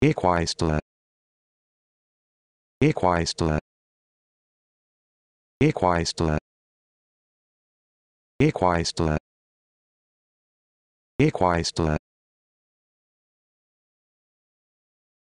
Equistla Equistla Equistla Equistla Equistla